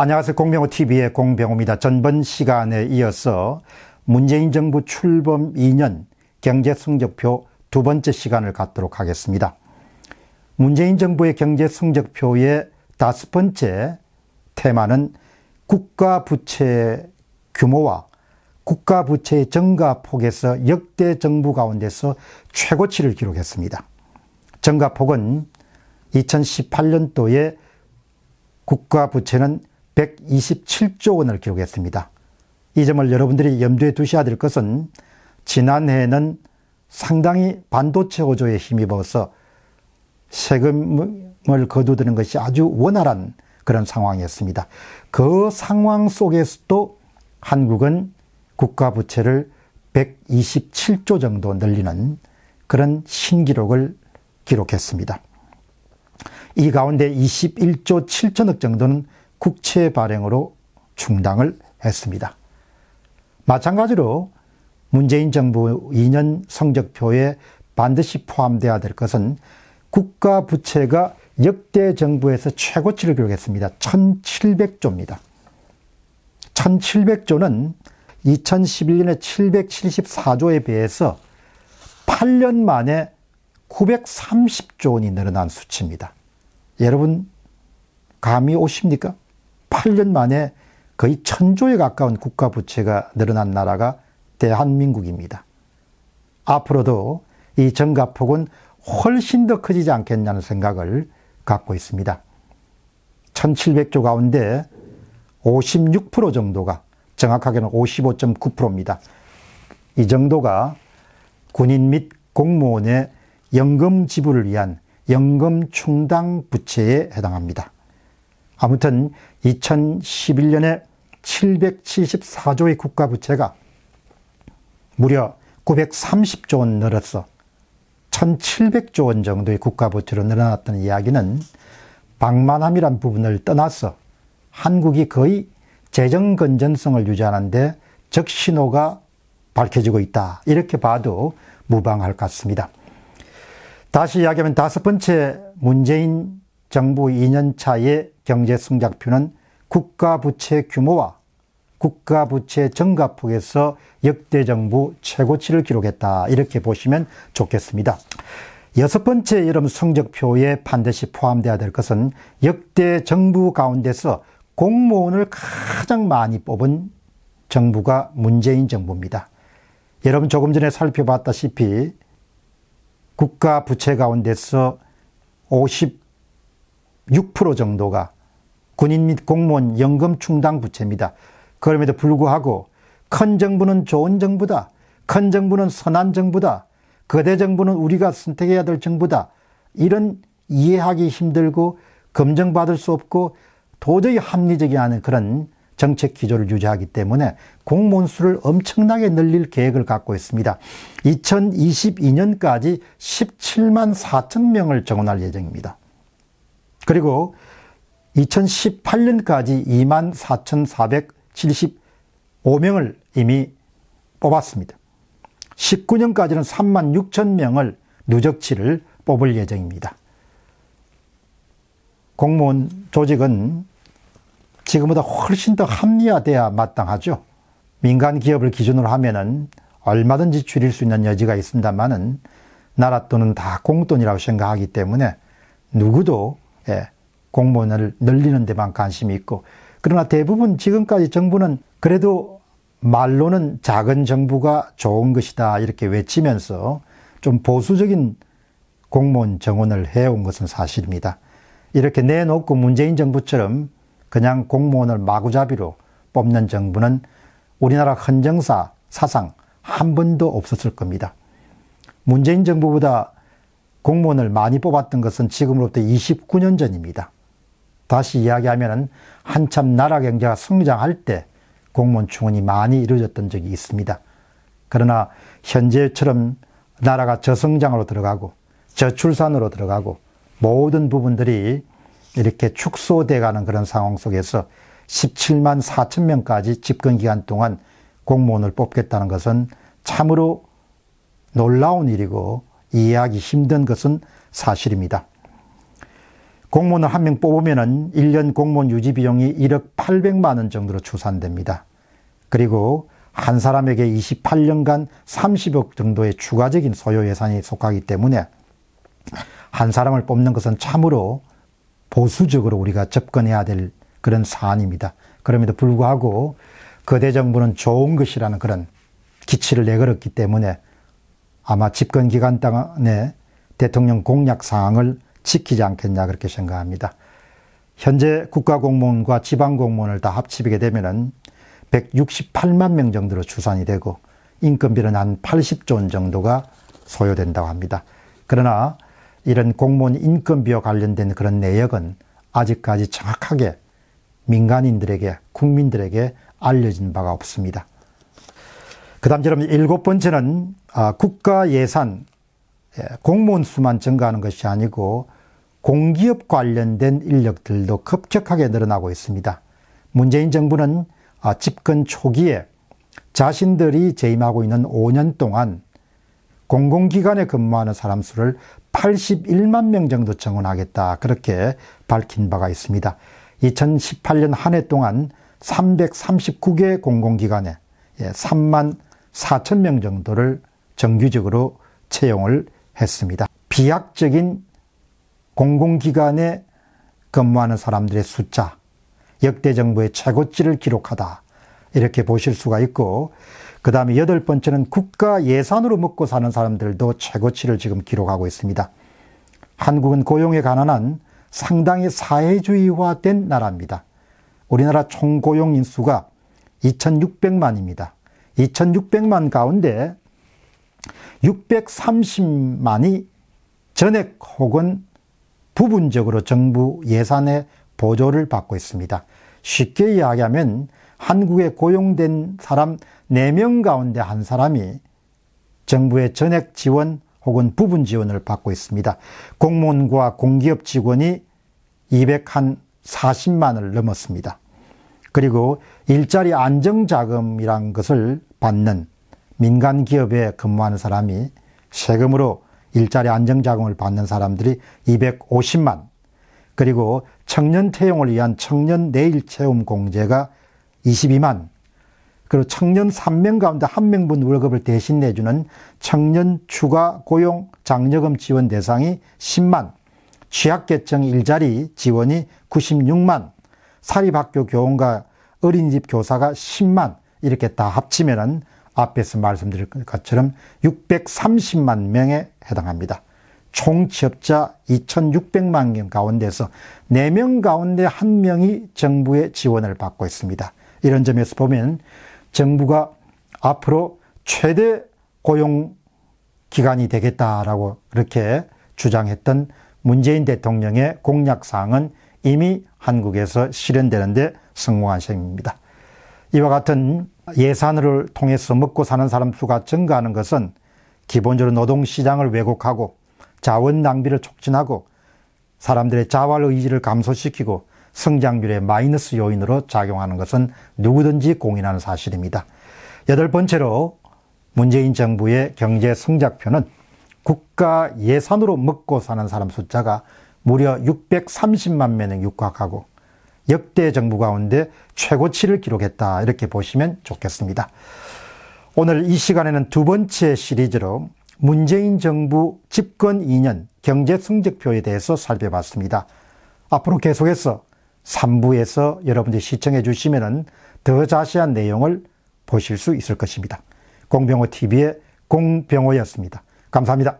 안녕하세요. 공병호TV의 공병호입니다. 전번 시간에 이어서 문재인 정부 출범 2년 경제성적표 두 번째 시간을 갖도록 하겠습니다. 문재인 정부의 경제성적표의 다섯 번째 테마는 국가부채 규모와 국가부채의 증가폭에서 역대 정부 가운데서 최고치를 기록했습니다. 증가폭은 2018년도에 국가부채는 127조 원을 기록했습니다. 이 점을 여러분들이 염두에 두셔야 될 것은 지난해에는 상당히 반도체 호조에 힘입어서 세금을 거두드는 것이 아주 원활한 그런 상황이었습니다. 그 상황 속에서도 한국은 국가 부채를 127조 정도 늘리는 그런 신기록을 기록했습니다. 이 가운데 21조 7천억 정도는 국채 발행으로 충당을 했습니다. 마찬가지로 문재인 정부 2년 성적표에 반드시 포함돼야 될 것은 국가 부채가 역대 정부에서 최고치를 기록했습니다. 1700조입니다. 1700조는 2011년에 774조에 비해서 8년 만에 930조 원이 늘어난 수치입니다. 여러분 감이 오십니까? 8년 만에 거의 천조에 가까운 국가 부채가 늘어난 나라가 대한민국입니다. 앞으로도 이 정가폭은 훨씬 더 커지지 않겠냐는 생각을 갖고 있습니다. 1700조 가운데 56% 정도가 정확하게는 55.9%입니다. 이 정도가 군인 및 공무원의 연금 지불을 위한 연금 충당 부채에 해당합니다. 아무튼 2011년에 774조의 국가 부채가 무려 930조 원 늘었어 1700조 원 정도의 국가 부채로 늘어났다는 이야기는 방만함이란 부분을 떠나서 한국이 거의 재정 건전성을 유지하는데 적신호가 밝혀지고 있다. 이렇게 봐도 무방할 것 같습니다. 다시 이야기하면 다섯 번째 문재인 정부 2년차의 경제성장표는 국가부채 규모와 국가부채 증가폭에서 역대 정부 최고치를 기록했다. 이렇게 보시면 좋겠습니다. 여섯 번째 여름 성적표에 반드시 포함되어야 될 것은 역대 정부 가운데서 공무원을 가장 많이 뽑은 정부가 문재인 정부입니다. 여러분 조금 전에 살펴봤다시피 국가 부채 가운데서 50 6% 정도가 군인 및 공무원 연금 충당 부채입니다. 그럼에도 불구하고 큰 정부는 좋은 정부다. 큰 정부는 선한 정부다. 거대 정부는 우리가 선택해야 될 정부다. 이런 이해하기 힘들고 검증받을 수 없고 도저히 합리적이 않은 그런 정책 기조를 유지하기 때문에 공무원 수를 엄청나게 늘릴 계획을 갖고 있습니다. 2022년까지 17만 4천 명을 정원할 예정입니다. 그리고 2018년까지 2만 4,475명을 이미 뽑았습니다. 19년까지는 3만 6천 명을 누적치를 뽑을 예정입니다. 공무원 조직은 지금보다 훨씬 더 합리화돼야 마땅하죠. 민간 기업을 기준으로 하면은 얼마든지 줄일 수 있는 여지가 있습니다만은 나라 돈은 다 공돈이라고 생각하기 때문에 누구도 예, 공무원을 늘리는 데만 관심이 있고 그러나 대부분 지금까지 정부는 그래도 말로는 작은 정부가 좋은 것이다 이렇게 외치면서 좀 보수적인 공무원 정원을 해온 것은 사실입니다. 이렇게 내놓고 문재인 정부처럼 그냥 공무원을 마구잡이로 뽑는 정부는 우리나라 헌정사 사상 한 번도 없었을 겁니다. 문재인 정부보다 공무원을 많이 뽑았던 것은 지금으로부터 29년 전입니다. 다시 이야기하면 한참 나라 경제가 성장할 때 공무원 충원이 많이 이루어졌던 적이 있습니다. 그러나 현재처럼 나라가 저성장으로 들어가고 저출산으로 들어가고 모든 부분들이 이렇게 축소돼 가는 그런 상황 속에서 17만 4천 명까지 집권 기간 동안 공무원을 뽑겠다는 것은 참으로 놀라운 일이고 이해하기 힘든 것은 사실입니다. 공무원을 한 명 뽑으면 1년 공무원 유지 비용이 1억 800만 원 정도로 추산됩니다. 그리고 한 사람에게 28년간 30억 정도의 추가적인 소요 예산이 속하기 때문에 한 사람을 뽑는 것은 참으로 보수적으로 우리가 접근해야 될 그런 사안입니다. 그럼에도 불구하고 거대 정부는 좋은 것이라는 그런 기치를 내걸었기 때문에 아마 집권 기간 동안에 대통령 공약 사항을 지키지 않겠냐 그렇게 생각합니다. 현재 국가공무원과 지방공무원을 다 합치게 되면은 168만 명 정도로 추산이 되고 인건비는 한 80조 원 정도가 소요된다고 합니다. 그러나 이런 공무원 인건비와 관련된 그런 내역은 아직까지 정확하게 민간인들에게 국민들에게 알려진 바가 없습니다. 그다음 여러분 일곱 번째는 아, 국가 예산, 예, 공무원 수만 증가하는 것이 아니고 공기업 관련된 인력들도 급격하게 늘어나고 있습니다. 문재인 정부는 아, 집권 초기에 자신들이 재임하고 있는 5년 동안 공공기관에 근무하는 사람 수를 81만 명 정도 정원하겠다 그렇게 밝힌 바가 있습니다. 2018년 한 해 동안 339개 공공기관에 3만 예, 4천 명 정도를 정규적으로 채용을 했습니다. 비약적인 공공기관에 근무하는 사람들의 숫자, 역대 정부의 최고치를 기록하다. 이렇게 보실 수가 있고, 그 다음에 여덟 번째는 국가 예산으로 먹고 사는 사람들도 최고치를 지금 기록하고 있습니다. 한국은 고용에 관한한 상당히 사회주의화된 나라입니다. 우리나라 총고용 인수가 2,600만입니다. 2,600만 가운데 630만이 전액 혹은 부분적으로 정부 예산의 보조를 받고 있습니다. 쉽게 이야기하면 한국에 고용된 사람 4명 가운데 한 사람이 정부의 전액 지원 혹은 부분 지원을 받고 있습니다. 공무원과 공기업 직원이 240만을 넘었습니다. 그리고 일자리 안정자금이란 것을 받는 민간 기업에 근무하는 사람이 세금으로 일자리 안정자금을 받는 사람들이 250만, 그리고 청년 채용을 위한 청년 내일 채움 공제가 22만, 그리고 청년 3명 가운데 1명분 월급을 대신 내주는 청년 추가 고용 장려금 지원 대상이 10만, 취약계층 일자리 지원이 96만, 사립학교 교원과 어린이집 교사가 10만 이렇게 다 합치면은 앞에서 말씀드린 것처럼 630만 명에 해당합니다. 총 취업자 2,600만 명 가운데서 4명 가운데 1명이 정부의 지원을 받고 있습니다. 이런 점에서 보면 정부가 앞으로 최대 고용 기간이 되겠다라고 그렇게 주장했던 문재인 대통령의 공약 사항은 이미 한국에서 실현되는데 성공한 셈입니다. 이와 같은 예산을 통해서 먹고 사는 사람 수가 증가하는 것은 기본적으로 노동시장을 왜곡하고 자원 낭비를 촉진하고 사람들의 자활 의지를 감소시키고 성장률의 마이너스 요인으로 작용하는 것은 누구든지 공인하는 사실입니다. 여덟 번째로 문재인 정부의 경제 성장표는 국가 예산으로 먹고 사는 사람 숫자가 무려 630만 명에 육박하고 역대 정부 가운데 최고치를 기록했다. 이렇게 보시면 좋겠습니다. 오늘 이 시간에는 두 번째 시리즈로 문재인 정부 집권 2년 경제 성적표에 대해서 살펴봤습니다. 앞으로 계속해서 3부에서 여러분들이 시청해 주시면 더 자세한 내용을 보실 수 있을 것입니다. 공병호 TV의 공병호였습니다. 감사합니다.